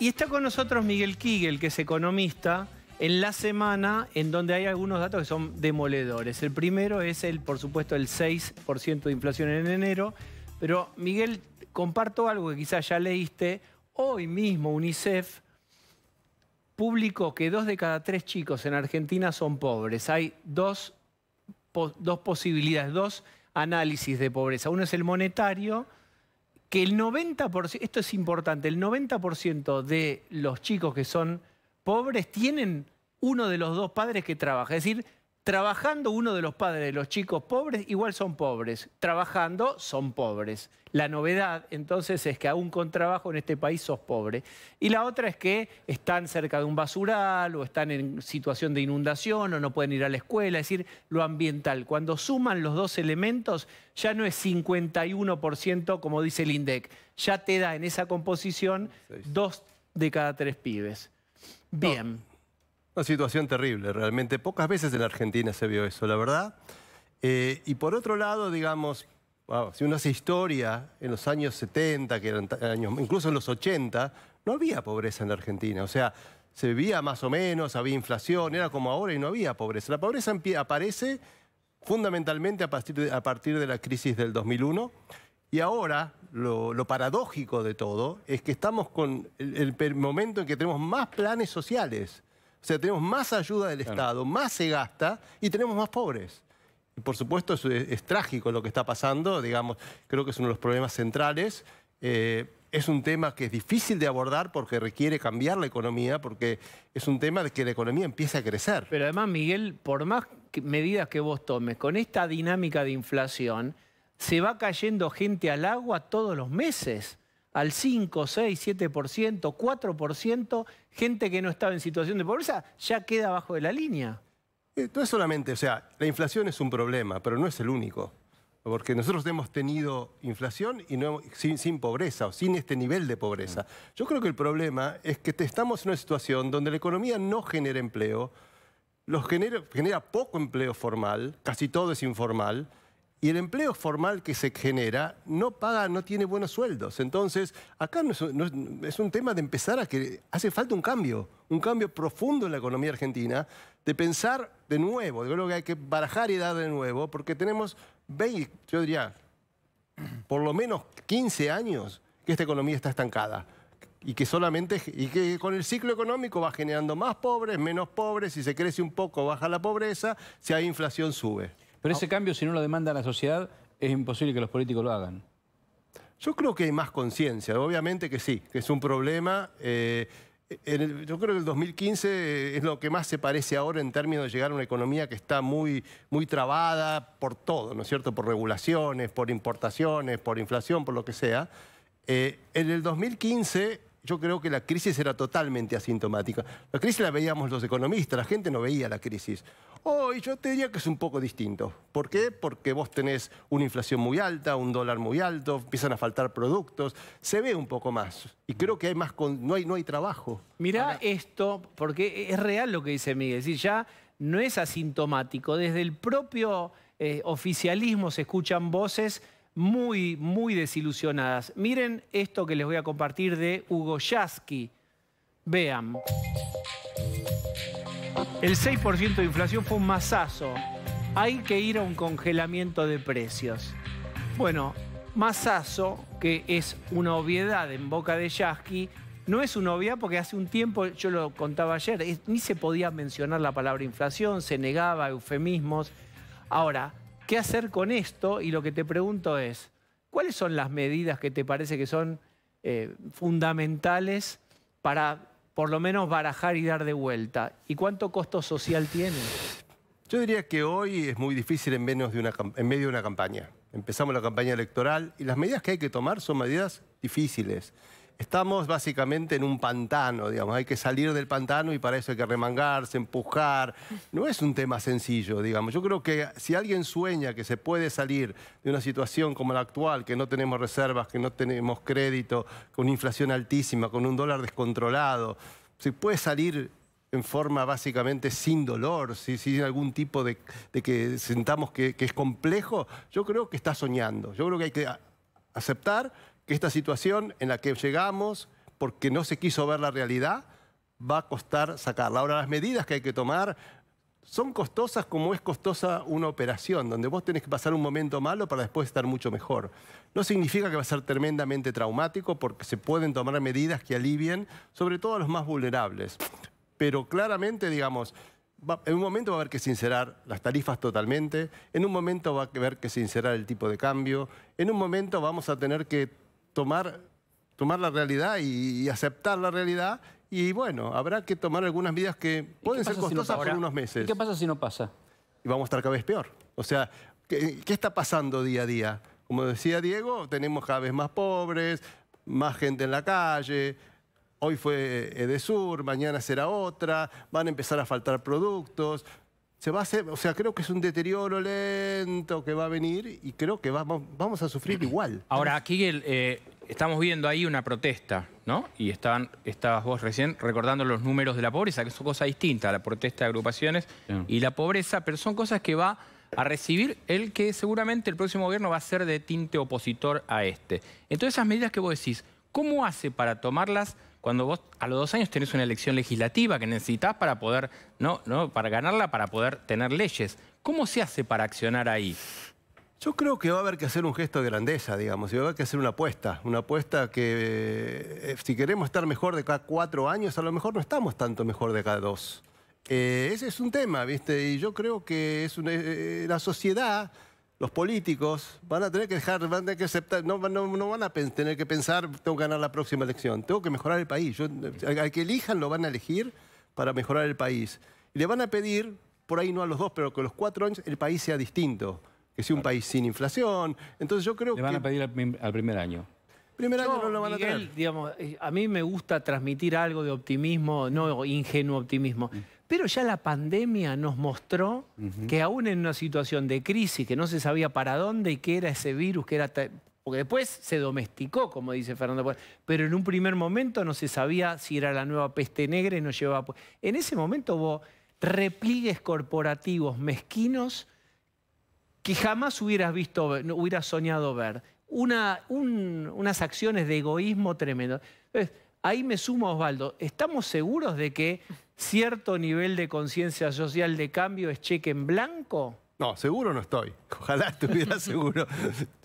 Y está con nosotros Miguel Kigel, que es economista, en la semana en donde hay algunos datos que son demoledores. El primero es, el, por supuesto, el 6% de inflación en enero. Pero, Miguel, comparto algo que quizás ya leíste. Hoy mismo UNICEF publicó que dos de cada tres chicos en Argentina son pobres. Hay dos, dos posibilidades, dos análisis de pobreza. Uno es el monetario que el 90%, esto es importante, el 90% de los chicos que son pobres tienen uno de los dos padres que trabaja. Es decir, Trabajando uno de los padres de los chicos pobres, igual son pobres. Trabajando son pobres. La novedad entonces es que aún con trabajo en este país sos pobre. Y la otra es que están cerca de un basural o están en situación de inundación o no pueden ir a la escuela, es decir, lo ambiental. Cuando suman los dos elementos ya no es 51% como dice el INDEC, ya te da en esa composición dos de cada tres pibes. Bien. Una situación terrible, realmente. Pocas veces en la Argentina se vio eso, la verdad. Eh, y por otro lado, digamos, ah, si uno hace historia, en los años 70, que eran años, incluso en los 80, no había pobreza en la Argentina. O sea, se vivía más o menos, había inflación, era como ahora y no había pobreza. La pobreza aparece fundamentalmente a partir de, a partir de la crisis del 2001. Y ahora, lo, paradójico de todo es que estamos con el momento en que tenemos más planes sociales. O sea, tenemos más ayuda del Estado, más se gasta y tenemos más pobres. Y por supuesto es, trágico lo que está pasando, digamos, creo que es uno de los problemas centrales. Eh, es un tema que es difícil de abordar porque requiere cambiar la economía, porque es un tema de que la economía empiece a crecer. Pero además, Miguel, por más medidas que vos tomes, con esta dinámica de inflación, se va cayendo gente al agua todos los meses al 5, 6, 7%, 4%, gente que no estaba en situación de pobreza ya queda abajo de la línea. Eh, no es solamente, o sea, la inflación es un problema, pero no es el único. Porque nosotros hemos tenido inflación y no, sin, pobreza o sin este nivel de pobreza. Mm. Yo creo que el problema es que estamos en una situación donde la economía no genera empleo, los genera, genera poco empleo formal, casi todo es informal, y el empleo formal que se genera no paga, no tiene buenos sueldos. Entonces, acá es, un tema de empezar a que hace falta un cambio, un cambio profundo en la economía argentina, de pensar de nuevo. Yo creo que hay que barajar y dar de nuevo, porque tenemos, 20, yo diría, por lo menos 15 años que esta economía está estancada y que solamente y que con el ciclo económico va generando más pobres, menos pobres, si se crece un poco baja la pobreza, si hay inflación sube. Pero ese ah. cambio, si no lo demanda la sociedad, es imposible que los políticos lo hagan. Yo creo que hay más conciencia, obviamente que sí, que es un problema. Eh, yo creo que el 2015 es lo que más se parece ahora en términos de llegar a una economía que está muy, muy trabada por todo, ¿no es cierto? Por regulaciones, por importaciones, por inflación, por lo que sea. Eh, en el 2015 yo creo que la crisis era totalmente asintomática. La crisis la veíamos los economistas, la gente no veía la crisis. Hoy yo te diría que es un poco distinto. ¿Por qué? Porque vos tenés una inflación muy alta, un dólar muy alto, empiezan a faltar productos, se ve un poco más. Y creo que hay más no, hay, no hay trabajo. Mirá esto, porque es real lo que dice Miguel, es decir, ya no es asintomático. Desde el propio eh, oficialismo se escuchan voces muy, muy desilusionadas. Miren esto que les voy a compartir de Hugo Yasky. Vean. El 6% de inflación fue un masazo. Hay que ir a un congelamiento de precios. Bueno, masazo, que es una obviedad en boca de Yasky, no es una obviedad porque hace un tiempo, yo lo contaba ayer, ni se podía mencionar la palabra inflación, se negaba eufemismos. Ahora, ¿qué hacer con esto? Y lo que te pregunto es, ¿cuáles son las medidas que te parece que son eh, fundamentales para por lo menos barajar y dar de vuelta. ¿Y cuánto costo social tiene? Yo diría que hoy es muy difícil en, de en medio de una campaña. Empezamos la campaña electoral y las medidas que hay que tomar son medidas difíciles. Estamos básicamente en un pantano, digamos, hay que salir del pantano y para eso hay que remangarse, empujar. No es un tema sencillo, digamos. Yo creo que si alguien sueña que se puede salir de una situación como la actual, que no tenemos reservas, que no tenemos crédito, con inflación altísima, con un dólar descontrolado, se puede salir en forma básicamente sin dolor, sin, algún tipo de, que sentamos que, que es complejo, yo creo que está soñando. Yo creo que hay que aceptar esta situación en la que llegamos, porque no se quiso ver la realidad, va a costar sacarla. Ahora, las medidas que hay que tomar son costosas como es costosa una operación, donde vos tenés que pasar un momento malo para después estar mucho mejor. No significa que va a ser tremendamente traumático porque se pueden tomar medidas que alivien, sobre todo a los más vulnerables. Pero claramente, digamos, en un momento va a haber que sincerar las tarifas totalmente, en un momento va a haber que sincerar el tipo de cambio, en un momento vamos a tener que tomar, tomar la realidad y, aceptar la realidad y bueno, habrá que tomar algunas medidas que pueden ser costosas por unos meses. ¿Y qué pasa si no pasa? Y vamos a estar cada vez peor. O sea, ¿qué, está pasando día a día? Como decía Diego, tenemos cada vez más pobres, más gente en la calle. Hoy fue Edesur, mañana será otra, van a empezar a faltar productos se va a hacer, o sea, creo que es un deterioro lento que va a venir y creo que vamos, vamos a sufrir igual. Ahora, aquí eh, estamos viendo ahí una protesta, ¿no? Y estaban, estabas vos recién recordando los números de la pobreza, que son cosas distintas, la protesta de agrupaciones y la pobreza, pero son cosas que va a recibir el que seguramente el próximo gobierno va a ser de tinte opositor a este. Entonces, esas medidas que vos decís, ¿cómo hace para tomarlas? cuando vos a los dos años tenés una elección legislativa que necesitas para poder, ¿no? ¿no? Para ganarla, para poder tener leyes. ¿Cómo se hace para accionar ahí? Yo creo que va a haber que hacer un gesto de grandeza, digamos, y va a haber que hacer una apuesta, una apuesta que eh, si queremos estar mejor de cada cuatro años, a lo mejor no estamos tanto mejor de cada dos. Eh, ese es un tema, ¿viste? Y yo creo que es una, eh, la sociedad los políticos van a tener que dejar, van a tener que aceptar, no, van a tener que pensar, tengo que ganar la próxima elección, tengo que mejorar el país. Yo, al que elijan lo van a elegir para mejorar el país. le van a pedir, por ahí no a los dos, pero que los cuatro años el país sea distinto, que sea un país sin inflación. Entonces yo creo que... Le van a pedir al, primer año. Primer año no, lo van a tener. Eh, a mí me gusta transmitir algo de optimismo, no ingenuo optimismo. Mm. Pero ya la pandemia nos mostró que aún en una situación de crisis, que no se sabía para dónde y qué era ese virus, que era porque después se domesticó, como dice Fernando pero en un primer momento no se sabía si era la nueva peste negra y nos llevaba... En ese momento hubo repliegues corporativos mezquinos que jamás hubieras visto, hubieras soñado ver. unas acciones de egoísmo tremendo. Ahí me sumo, Osvaldo, ¿estamos seguros de que cierto nivel de conciencia social de cambio es cheque en blanco? No, seguro no estoy. Ojalá estuviera seguro.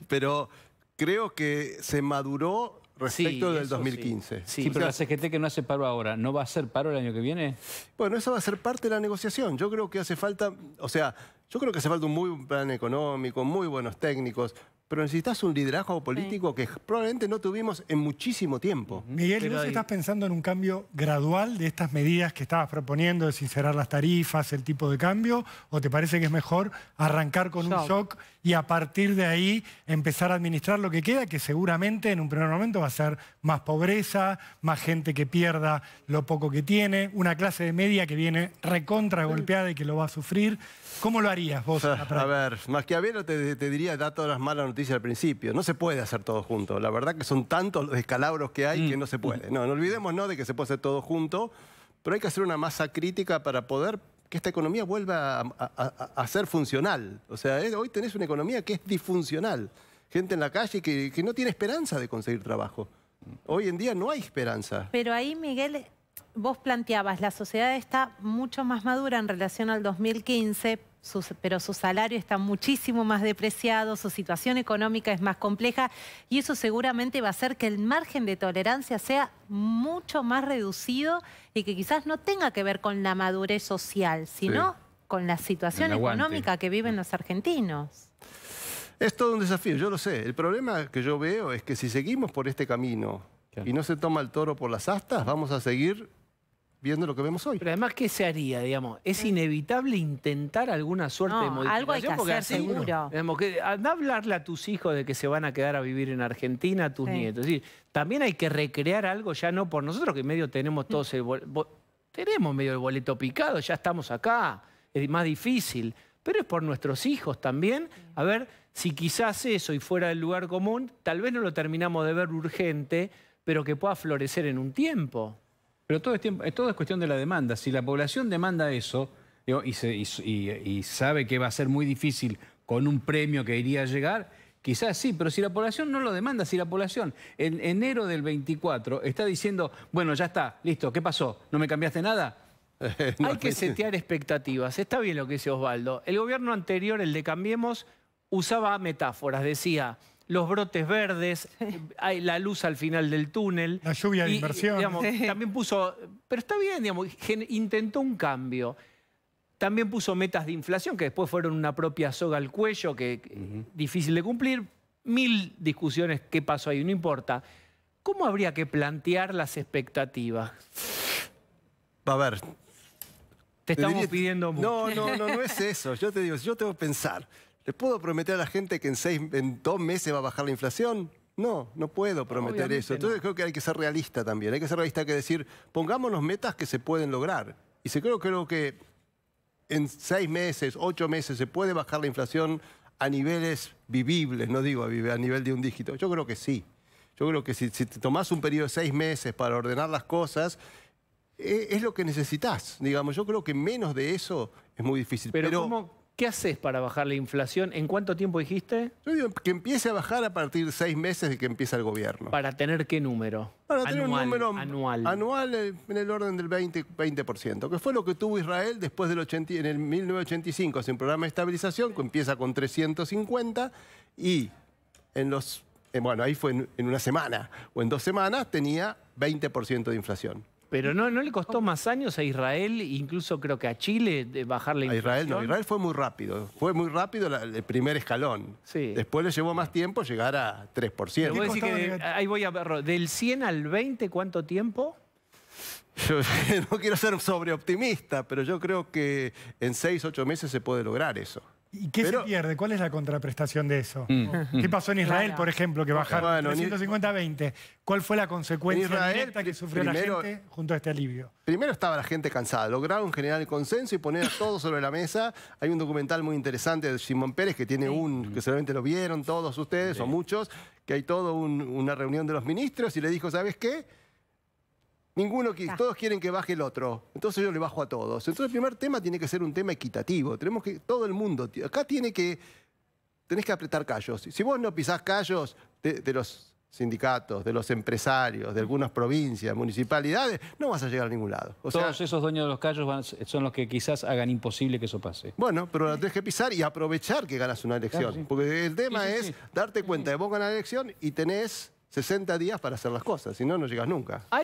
Pero creo que se maduró respecto del 2015. Sí, pero la CGT que no hace paro ahora, ¿no va a ser paro el año que viene? Bueno, eso va a ser parte de la negociación. Yo creo que hace falta, o sea, yo creo que hace falta un muy buen plan económico, muy buenos técnicos, pero necesitas un liderazgo político que probablemente no tuvimos en muchísimo tiempo. Miguel, ¿no estás pensando en un cambio gradual de estas medidas que estabas proponiendo, de sincerar las tarifas, el tipo de cambio, o te parece que es mejor arrancar con un shock y a partir de ahí empezar a administrar lo que queda, que seguramente en un primer momento va a ser más pobreza, más gente que pierda lo poco que tiene, una clase de media que viene recontra golpeada y que lo va a sufrir? ¿Cómo lo harías? Ah, a ver, más que a ver, te, diría, da todas las malas noticias al principio. No se puede hacer todo junto. La verdad que son tantos los descalabros que hay que mm. no se puede. No, no olvidemos no de que se puede hacer todo junto, pero hay que hacer una masa crítica para poder que esta economía vuelva a, ser funcional. O sea, hoy tenés una economía que es disfuncional. Gente en la calle que, que no tiene esperanza de conseguir trabajo. Hoy en día no hay esperanza. Pero ahí, Miguel, vos planteabas, la sociedad está mucho más madura en relación al 2015, pero su salario está muchísimo más depreciado, su situación económica es más compleja y eso seguramente va a hacer que el margen de tolerancia sea mucho más reducido y que quizás no tenga que ver con la madurez social, sino con la situación económica que viven los argentinos. Es todo un desafío, yo lo sé. El problema que yo veo es que si seguimos por este camino y no se toma el toro por las astas, vamos a seguir viendo lo que vemos hoy. Pero además, ¿qué se haría, digamos? ¿Es eh. inevitable intentar alguna suerte de modificación? algo hay que hacer, seguro. Digamos, ah, a hablarle a tus hijos de que se van a quedar a vivir en Argentina, a tus nietos. también hay que recrear algo ya no por nosotros, que medio tenemos todos el... Tenemos medio el boleto picado, ya estamos acá, es más difícil pero es por nuestros hijos también. A ver si quizás eso y fuera del lugar común, tal vez no lo terminamos de ver urgente, pero que pueda florecer en un tiempo. Pero todo es, eh, todo es cuestión de la demanda. Si la población demanda eso y, y sabe que va a ser muy difícil con un premio que iría a llegar, Quizás sí, pero si la población no lo demanda, si la población en enero del 24 está diciendo, bueno, ya está, listo, ¿qué pasó? ¿No me cambiaste nada? Hay que setear expectativas. Está bien lo que dice Osvaldo. El gobierno anterior, el de Cambiemos, usaba metáforas. Decía, los brotes verdes, eh, hay la luz al final del túnel. La lluvia de inversión. también puso, pero está bien, digamos, intentó un cambio. También puso metas de inflación que después fueron una propia soga al cuello, que difícil de cumplir. Mil discusiones, qué pasó ahí, no importa. ¿Cómo habría que plantear las expectativas? Va a ver. Te estamos pidiendo mucho. No, no, no, no es eso. Yo te digo, yo tengo que pensar. ¿Les puedo prometer a la gente que en, seis, en dos meses va a bajar la inflación? No, no puedo prometer eso. Entonces creo que hay que ser realista también. Hay que ser realista, hay que decir, pongámonos metas que se pueden lograr. Y se creo, que en seis meses, ocho meses, se puede bajar la inflación a niveles vivibles, no digo a, a nivel de un dígito. Yo creo que sí. Yo creo que si, te tomás un periodo de seis meses para ordenar las cosas, eh, es lo que necesitas. Digamos, yo creo que menos de eso es muy difícil. Pero, ¿Qué haces para bajar la inflación? ¿En cuánto tiempo dijiste? Yo digo que empiece a bajar a partir de seis meses de que empieza el gobierno. ¿Para tener qué número? Para tener un número anual. Anual eh, en el orden del 20%, que fue lo que tuvo Israel después del 80, en el 1985, sin programa de estabilización que empieza con 350 y en los... Eh, bueno, ahí fue en una semana o en dos semanas tenía 20% de inflación. Pero no, no le costó más años a Israel, incluso creo que a Chile, bajar la inflación. A Israel no, Israel fue muy rápido. Fue muy rápido el primer escalón. Sí. Después le llevó más tiempo llegar a 3%. Eh. ahí voy a ver, del 100 al 20, ¿cuánto tiempo? Yo no quiero ser sobreoptimista, pero yo creo que en 6, 8 meses se puede lograr eso. ¿Y qué se pierde? ¿Cuál es la contraprestación de eso? Mm. ¿Qué mm. pasó en Israel, por ejemplo, que bajaron de 150 a 20? ¿Cuál fue la consecuencia directa que sufrió la gente junto a este alivio? Primero estaba la gente cansada. Lograron generar general consenso y poner todo sobre la mesa. Hay un documental muy interesante de Simón Pérez que tiene un, que seguramente lo vieron todos ustedes o muchos, que hay toda una reunión de los ministros y le dijo, ¿sabes qué? Ninguno quiere, todos quieren que baje el otro. Entonces yo le bajo a todos. Entonces el primer tema tiene que ser un tema equitativo. Tenemos que, todo el mundo, acá tiene que, tenés que apretar callos. Si vos no pisás callos de, los sindicatos, de los empresarios, de algunas provincias, municipalidades, no vas a llegar a ningún lado. Todos esos dueños de los callos son los que quizás hagan imposible que eso pase. Bueno, pero tenés que pisar y aprovechar que ganas una elección. Porque el tema es darte cuenta de vos ganas la elección y tenés 60 días para hacer las cosas, si no, no llegas nunca.